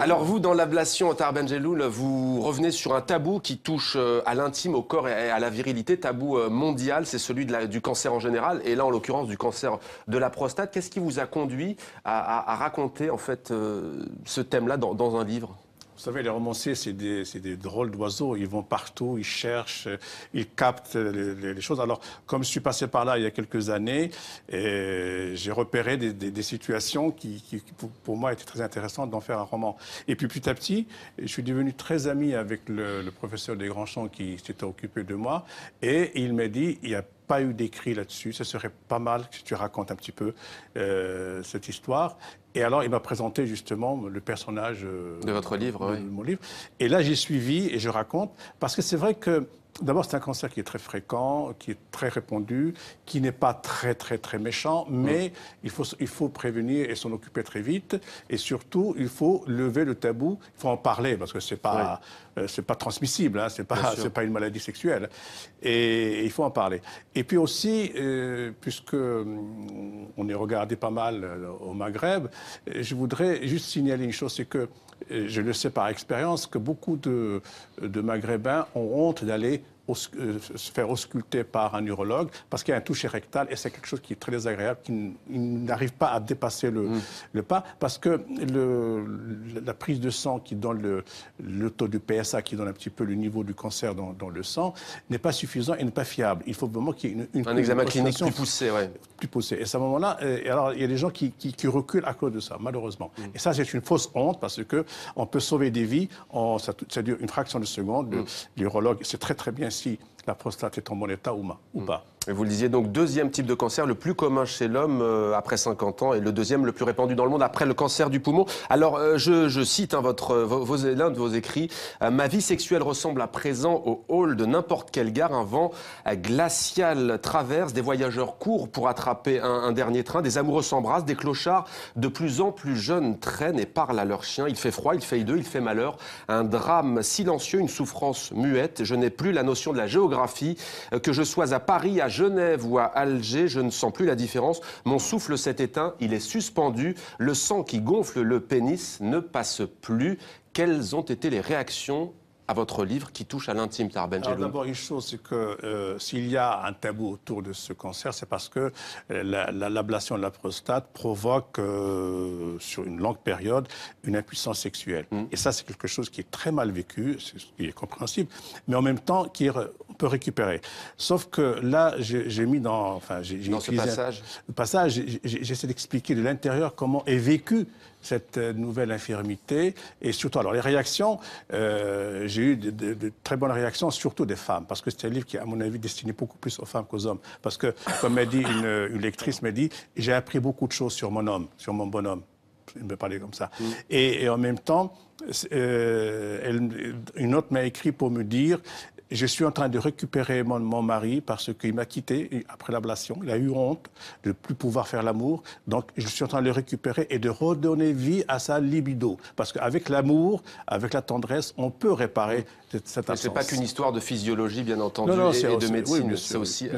Alors vous, dans l'ablation au Benjeloul, vous revenez sur un tabou qui touche euh, à l'intime, au corps et à la virilité, tabou euh, mondial, c'est celui du cancer en général, et là en l'occurrence du cancer de la prostate. Qu'est-ce qui vous a conduit à, raconter en fait euh, ce thème-là dans un livre vous savez, les romanciers, c'est des, drôles d'oiseaux. Ils vont partout, ils cherchent, euh, ils captent euh, les, choses. Alors, comme je suis passé par là il y a quelques années, j'ai repéré des, situations qui, pour, moi, étaient très intéressantes d'en faire un roman. Et puis, petit à petit, je suis devenu très ami avec le, le professeur champs qui s'était occupé de moi. Et il m'a dit, il y a pas eu d'écrit là-dessus. Ce serait pas mal que tu racontes un petit peu euh, cette histoire. Et alors, il m'a présenté justement le personnage euh, de votre livre, mon livre. Et là, j'ai suivi et je raconte parce que c'est vrai que D'abord, c'est un cancer qui est très fréquent, qui est très répandu, qui n'est pas très, très, très méchant, mais il, faut, il faut prévenir et s'en occuper très vite. Et surtout, il faut lever le tabou, il faut en parler, parce que ce n'est pas, euh, c'est pas transmissible, hein, ce n'est pas, une maladie sexuelle. Et, il faut en parler. Et puis aussi, euh, puisque hum, on est regardé pas mal euh, au Maghreb, euh, je voudrais juste signaler une chose, c'est que je le sais par expérience, que beaucoup de, Maghrébins ont honte d'aller euh, se faire ausculter par un urologue parce qu'il y a un toucher rectal et c'est quelque chose qui est très désagréable, qui n'arrive pas à dépasser le, mm. pas parce que le, la prise de sang qui donne le, le, taux du PSA, qui donne un petit peu le niveau du cancer dans, le sang, n'est pas suffisant et n'est pas fiable. Il faut vraiment qu'il y ait une, un examen clinique plus poussé. Plus poussé. Et à ce moment-là, euh, alors il y a des gens qui, reculent à cause de ça, malheureusement. Mm. Et ça, c'est une fausse honte parce que on peut sauver des vies, en, ça, dure une fraction de seconde. Mm. L'urologue, c'est très très bien si la prostate est en bon état ou, pas. Et vous le disiez donc, deuxième type de cancer le plus commun chez l'homme euh, après 50 ans et le deuxième le plus répandu dans le monde après le cancer du poumon. Alors, euh, je, je, cite hein, votre, euh, vos, l'un de vos écrits Ma vie sexuelle ressemble à présent au hall de n'importe quelle gare. Un vent glacial traverse, des voyageurs courent pour attraper un, un dernier train, des amoureux s'embrassent, des clochards de plus en plus jeunes traînent et parlent à leur chien. Il fait froid, il fait hideux, il fait malheur. Un drame silencieux, une souffrance muette. Je n'ai plus la notion de la géographie. Que je sois à Paris, à Genève ou à Alger, je ne sens plus la différence. Mon souffle s'est éteint, il est suspendu. Le sang qui gonfle le pénis ne passe plus. Quelles ont été les réactions à votre livre qui touche à l'intime, Tarben D'abord, une chose, c'est que euh, s'il y a un tabou autour de ce cancer, c'est parce que euh, la l'ablation de la prostate provoque, euh, sur une longue période, une impuissance sexuelle. Hmm. Et ça, c'est quelque chose qui est très mal vécu, ce qui est compréhensible, mais en même temps qui est récupérer. Sauf que là, j'ai mis dans, enfin, j'ai utilisé passage. passage, j'essaie d'expliquer de l'intérieur comment est vécue cette euh, nouvelle infirmité et surtout alors les réactions euh, j'ai eu de, très bonnes réactions surtout des femmes parce que c'est un livre qui à mon avis destiné beaucoup plus aux femmes qu'aux hommes parce que comme m'a dit une, lectrice m'a dit j'ai appris beaucoup de choses sur mon homme sur mon bonhomme il me parlait comme ça. Mm. Et, en même temps, euh, une autre m'a écrit pour me dire je suis en train de récupérer mon, mari parce qu'il m'a quitté après l'ablation. Il a eu honte de ne plus pouvoir faire l'amour. Donc, je suis en train de le récupérer et de redonner vie à sa libido. Parce qu'avec l'amour, avec la tendresse, on peut réparer cette, absence. Ce n'est pas qu'une histoire de physiologie, bien entendu, et, de médecine. c'est aussi...